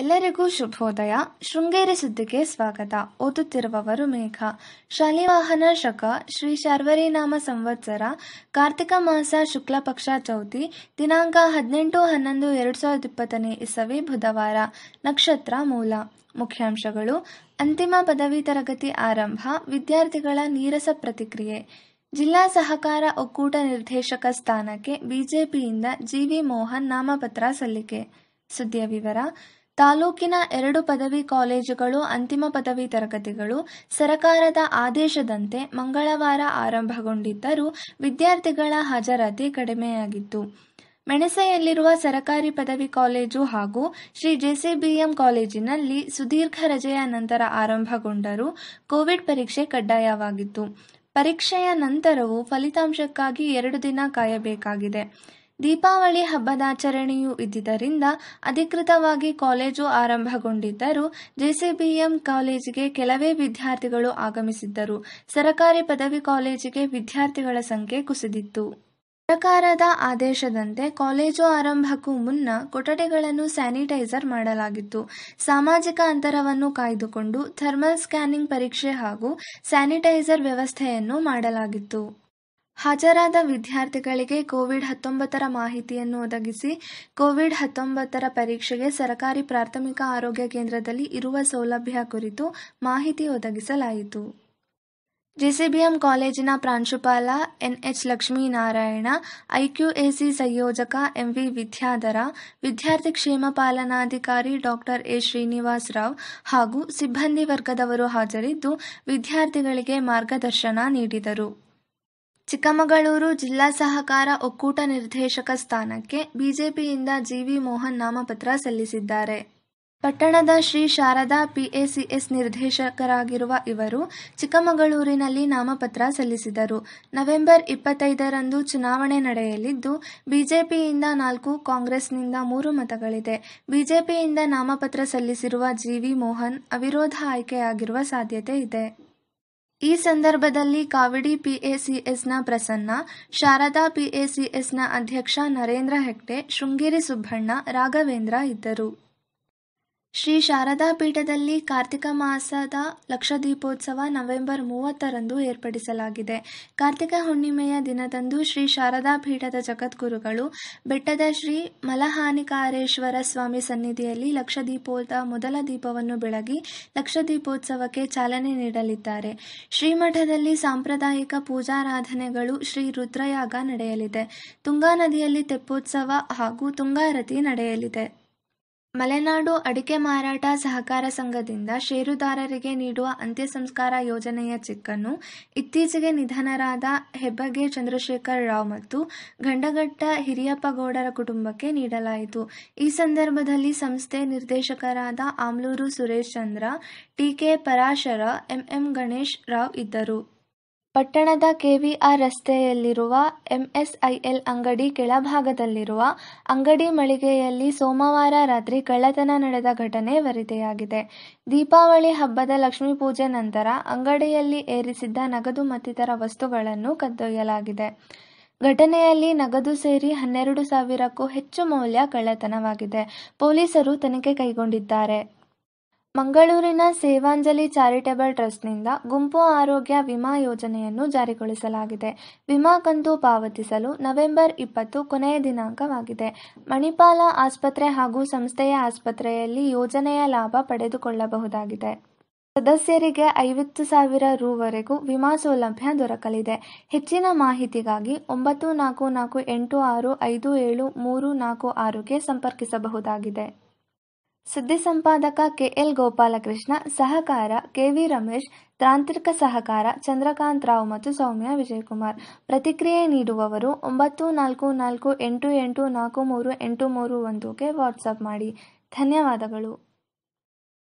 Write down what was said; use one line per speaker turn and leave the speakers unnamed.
ಎಲ್ಲರಿಗೂ ಶುಭೋದಯ ಶೃಂಗೇರಿ ಸುದ್ದಿಗೆ ಸ್ವಾಗತ ಓದುತ್ತಿರುವವರು ಮೇಘ ಶಾಲಿವಾಹನ ಶಕ ಶ್ರೀ ನಾಮ ಸಂವತ್ಸರ ಕಾರ್ತಿಕ ಮಾಸ ಶುಕ್ಲ ಪಕ್ಷ ಚೌತಿ ದಿನಾಂಕ ಹದಿನೆಂಟು ಹನ್ನೊಂದು ಎರಡ್ ಸಾವಿರದ ಇಪ್ಪತ್ತನೇ ಇಸವಿ ಬುಧವಾರ ನಕ್ಷತ್ರ ಮೂಲ ಮುಖ್ಯಾಂಶಗಳು ಅಂತಿಮ ಪದವಿ ತರಗತಿ ಆರಂಭ ವಿದ್ಯಾರ್ಥಿಗಳ ನೀರಸ ಪ್ರತಿಕ್ರಿಯೆ ಜಿಲ್ಲಾ ಸಹಕಾರ ಒಕ್ಕೂಟ ನಿರ್ದೇಶಕ ಸ್ಥಾನಕ್ಕೆ ಬಿಜೆಪಿಯಿಂದ ಜಿವಿ ಮೋಹನ್ ನಾಮಪತ್ರ ಸಲ್ಲಿಕೆ ಸುದ್ದಿಯ ವಿವರ ತಾಲೂಕಿನ ಎರಡು ಪದವಿ ಕಾಲೇಜುಗಳು ಅಂತಿಮ ಪದವಿ ತರಗತಿಗಳು ಸರಕಾರದ ಆದೇಶದಂತೆ ಮಂಗಳವಾರ ಆರಂಭಗೊಂಡಿದ್ದರೂ ವಿದ್ಯಾರ್ಥಿಗಳ ಹಾಜರಾತಿ ಕಡಿಮೆಯಾಗಿತ್ತು ಮೆಣಸೆಯಲ್ಲಿರುವ ಸರಕಾರಿ ಪದವಿ ಕಾಲೇಜು ಹಾಗೂ ಶ್ರೀ ಜೆಸಿಬಿಎಂ ಕಾಲೇಜಿನಲ್ಲಿ ಸುದೀರ್ಘ ರಜೆಯ ನಂತರ ಆರಂಭಗೊಂಡರೂ ಕೋವಿಡ್ ಪರೀಕ್ಷೆ ಕಡ್ಡಾಯವಾಗಿತ್ತು ಪರೀಕ್ಷೆಯ ನಂತರವೂ ಫಲಿತಾಂಶಕ್ಕಾಗಿ ಎರಡು ದಿನ ಕಾಯಬೇಕಾಗಿದೆ ದೀಪಾವಳಿ ಹಬ್ಬದಾಚರಣೆಯೂ ಇದ್ದಿದ್ದರಿಂದ ಅಧಿಕೃತವಾಗಿ ಕಾಲೇಜು ಆರಂಭಗೊಂಡಿದ್ದರೂ ಜೆಸಿಬಿಎಂ ಕಾಲೇಜಿಗೆ ಕೆಲವೇ ವಿದ್ಯಾರ್ಥಿಗಳು ಆಗಮಿಸಿದ್ದರು ಸರಕಾರಿ ಪದವಿ ಕಾಲೇಜಿಗೆ ವಿದ್ಯಾರ್ಥಿಗಳ ಸಂಖ್ಯೆ ಕುಸಿದಿತ್ತು ಸರ್ಕಾರದ ಆದೇಶದಂತೆ ಕಾಲೇಜು ಆರಂಭಕ್ಕೂ ಮುನ್ನ ಕೊಠಡಿಗಳನ್ನು ಸ್ಯಾನಿಟೈಸರ್ ಮಾಡಲಾಗಿತ್ತು ಸಾಮಾಜಿಕ ಅಂತರವನ್ನು ಕಾಯ್ದುಕೊಂಡು ಥರ್ಮಲ್ ಸ್ಕ್ಯಾನಿಂಗ್ ಪರೀಕ್ಷೆ ಹಾಗೂ ಸ್ಯಾನಿಟೈಸರ್ ವ್ಯವಸ್ಥೆಯನ್ನು ಮಾಡಲಾಗಿತ್ತು ಹಾಜರಾದ ವಿದ್ಯಾರ್ಥಿಗಳಿಗೆ ಕೋವಿಡ್ ಹತ್ತೊಂಬತ್ತರ ಮಾಹಿತಿಯನ್ನು ಒದಗಿಸಿ ಕೋವಿಡ್ ಹತ್ತೊಂಬತ್ತರ ಪರೀಕ್ಷೆಗೆ ಸರಕಾರಿ ಪ್ರಾಥಮಿಕ ಆರೋಗ್ಯ ಕೇಂದ್ರದಲ್ಲಿ ಇರುವ ಸೌಲಭ್ಯ ಕುರಿತು ಮಾಹಿತಿ ಒದಗಿಸಲಾಯಿತು ಜೆಸಿಬಿಎಂ ಕಾಲೇಜಿನ ಪ್ರಾಂಶುಪಾಲ ಎನ್ಎಚ್ ಲಕ್ಷ್ಮೀನಾರಾಯಣ ಐಕ್ಯುಎಸಿ ಸಂಯೋಜಕ ಎಂವಿ ವಿದ್ಯಾಧರ ವಿದ್ಯಾರ್ಥಿ ಕ್ಷೇಮ ಪಾಲನಾಧಿಕಾರಿ ಡಾಕ್ಟರ್ ಎ ಶ್ರೀನಿವಾಸ್ ರಾವ್ ಹಾಗೂ ಸಿಬ್ಬಂದಿ ವರ್ಗದವರು ಹಾಜರಿದ್ದು ವಿದ್ಯಾರ್ಥಿಗಳಿಗೆ ಮಾರ್ಗದರ್ಶನ ನೀಡಿದರು ಚಿಕ್ಕಮಗಳೂರು ಜಿಲ್ಲಾ ಸಹಕಾರ ಒಕ್ಕೂಟ ನಿರ್ದೇಶಕ ಸ್ಥಾನಕ್ಕೆ ಬಿಜೆಪಿಯಿಂದ ಜಿವಿ ಮೋಹನ್ ನಾಮಪತ್ರ ಸಲ್ಲಿಸಿದ್ದಾರೆ ಪಟ್ಟಣದ ಶ್ರೀ ಶಾರದಾ ಪಿಎಸಿಎಸ್ ನಿರ್ದೇಶಕರಾಗಿರುವ ಇವರು ಚಿಕ್ಕಮಗಳೂರಿನಲ್ಲಿ ನಾಮಪತ್ರ ಸಲ್ಲಿಸಿದರು ನವೆಂಬರ್ ಇಪ್ಪತ್ತೈದರಂದು ಚುನಾವಣೆ ನಡೆಯಲಿದ್ದು ಬಿಜೆಪಿಯಿಂದ ನಾಲ್ಕು ಕಾಂಗ್ರೆಸ್ನಿಂದ ಮೂರು ಮತಗಳಿದೆ ಬಿಜೆಪಿಯಿಂದ ನಾಮಪತ್ರ ಸಲ್ಲಿಸಿರುವ ಜಿವಿ ಮೋಹನ್ ಅವಿರೋಧ ಆಯ್ಕೆಯಾಗಿರುವ ಸಾಧ್ಯತೆ ಇದೆ ಈ ಸಂದರ್ಭದಲ್ಲಿ ಕಾವಿಡಿ ಪಿಎಸಿಎಸ್ನ ಪ್ರಸನ್ನ ಶಾರದಾ ಪಿಎಸಿಎಸ್ನ ಅಧ್ಯಕ್ಷ ನರೇಂದ್ರ ಹೆಗ್ಡೆ ಶೃಂಗೇರಿ ಸುಬ್ಬಣ್ಣ ರಾಘವೇಂದ್ರ ಇದ್ದರು ಶ್ರೀ ಶಾರದಾ ಪೀಠದಲ್ಲಿ ಕಾರ್ತಿಕ ಮಾಸದ ಲಕ್ಷ ದೀಪೋತ್ಸವ ನವೆಂಬರ್ ಮೂವತ್ತರಂದು ಏರ್ಪಡಿಸಲಾಗಿದೆ ಕಾರ್ತಿಕ ಹುಣ್ಣಿಮೆಯ ದಿನದಂದು ಶ್ರೀ ಶಾರದಾ ಪೀಠದ ಜಗದ್ಗುರುಗಳು ಬೆಟ್ಟದ ಶ್ರೀ ಮಲಹಾನಿಕಾರೇಶ್ವರ ಸ್ವಾಮಿ ಸನ್ನಿಧಿಯಲ್ಲಿ ಲಕ್ಷ ಮೊದಲ ದೀಪವನ್ನು ಬೆಳಗಿ ಲಕ್ಷ ದೀಪೋತ್ಸವಕ್ಕೆ ಚಾಲನೆ ನೀಡಲಿದ್ದಾರೆ ಶ್ರೀಮಠದಲ್ಲಿ ಸಾಂಪ್ರದಾಯಿಕ ಪೂಜಾರಾಧನೆಗಳು ಶ್ರೀ ರುದ್ರಯಾಗ ನಡೆಯಲಿದೆ ತುಂಗಾ ನದಿಯಲ್ಲಿ ತೆಪ್ಪೋತ್ಸವ ಹಾಗೂ ತುಂಗಾರತಿ ನಡೆಯಲಿದೆ ಮಲೆನಾಡು ಅಡಿಕೆ ಮಾರಾಟ ಸಹಕಾರ ಸಂಘದಿಂದ ಷೇರುದಾರರಿಗೆ ನೀಡುವ ಅಂತ್ಯಸಂಸ್ಕಾರ ಯೋಜನೆಯ ಚೆಕ್ಕನ್ನು ಇತ್ತೀಚೆಗೆ ನಿಧನರಾದ ಹೆಬ್ಬಗೆ ಚಂದ್ರಶೇಖರ್ ರಾವ್ ಮತ್ತು ಗಂಡಘಟ್ಟ ಹಿರಿಯಪ್ಪಗೌಡರ ಕುಟುಂಬಕ್ಕೆ ನೀಡಲಾಯಿತು ಈ ಸಂದರ್ಭದಲ್ಲಿ ಸಂಸ್ಥೆ ನಿರ್ದೇಶಕರಾದ ಆಮ್ಲೂರು ಸುರೇಶ್ ಚಂದ್ರ ಟಿಕೆ ಪರಾಶರ ಎಂಎಂ ಗಣೇಶ್ ರಾವ್ ಇದ್ದರು ಪಟ್ಟಣದ ಕೆವಿಆರ್ ರಸ್ತೆಯಲ್ಲಿರುವ ಎಂಎಸ್ಐಎಲ್ ಅಂಗಡಿ ಕೆಳಭಾಗದಲ್ಲಿರುವ ಅಂಗಡಿ ಮಳಿಗೆಯಲ್ಲಿ ಸೋಮವಾರ ರಾತ್ರಿ ಕಳ್ಳತನ ನಡೆದ ಘಟನೆ ವರದಿಯಾಗಿದೆ. ದೀಪಾವಳಿ ಹಬ್ಬದ ಲಕ್ಷ್ಮೀ ಪೂಜೆ ನಂತರ ಅಂಗಡಿಯಲ್ಲಿ ಏರಿಸಿದ್ದ ನಗದು ಮತ್ತಿತರ ವಸ್ತುಗಳನ್ನು ಕದ್ದೊಯ್ಯಲಾಗಿದೆ. ಘಟನೆಯಲ್ಲಿ ನಗದು ಸೇರಿ ಹನ್ನೆರಡು ಸಾವಿರಕ್ಕೂ ಹೆಚ್ಚು ಮೌಲ್ಯ ಕಳ್ಳತನವಾಗಿದೆ. ಪೊಲೀಸರು ತನಿಖೆ ಕೈಗೊಂಡಿದ್ದಾರೆ. ಮಂಗಳೂರಿನ ಸೇವಾಂಜಲಿ ಚಾರಿಟೇಬಲ್ ಟ್ರಸ್ಟ್ನಿಂದ ಗುಂಪು ಆರೋಗ್ಯ ವಿಮಾ ಯೋಜನೆಯನ್ನು ಜಾರಿಗೊಳಿಸಲಾಗಿದೆ. ವಿಮಾ ಕಂತು ಪಾವತಿಸಲು ನವೆಂಬರ್ ಇಪ್ಪತ್ತು ಕೊನೆಯ ದಿನಾಂಕವಾಗಿದೆ. ಮಣಿಪಾಲ ಆಸ್ಪತ್ರೆ ಹಾಗೂ ಸಂಸ್ಥೆಯ ಆಸ್ಪತ್ರೆಯಲ್ಲಿ ಯೋಜನೆಯ ಲಾಭ ಪಡೆದುಕೊಳ್ಳಬಹುದಾಗಿದೆ. ಸದಸ್ಯರಿಗೆ ಐವತ್ತು ಸಾವಿರ ರೂ.ವರೆಗೂ ವಿಮಾ ಸೌಲಭ್ಯ ದೊರಕಲಿದೆ. ಹೆಚ್ಚಿನ ಮಾಹಿತಿಗಾಗಿ ಒಂಬತ್ತು ನಾಲ್ಕು ನಾಲ್ಕು ಎಂಟು ಆರು ಐದು ಏಳು ಮೂರು ನಾಲ್ಕು ಆರುಗೆ ಸಂಪರ್ಕಿಸಬಹುದಾಗಿದೆ. ಸುದ್ದಿ ಸಂಪಾದಕ ಕೆಎಲ್ ಗೋಪಾಲಕೃಷ್ಣ ಸಹಕಾರ ಕೆವಿ ರಮೇಶ್ ತಾಂತ್ರಿಕ ಸಹಕಾರ ಚಂದ್ರಕಾಂತ್ ರಾವ್ ಮತ್ತು ಸೌಮ್ಯ ವಿಜಯಕುಮಾರ್ ಪ್ರತಿಕ್ರಿಯೆ ನೀಡುವವರು ಒಂಬತ್ತು ನಾಲ್ಕು ನಾಲ್ಕು ಎಂಟು ಎಂಟು ನಾಲ್ಕು ಮೂರು ಎಂಟು ಮೂರು ಒಂದುಗೆ ವಾಟ್ಸಪ್ ಮಾಡಿ ಧನ್ಯವಾದಗಳು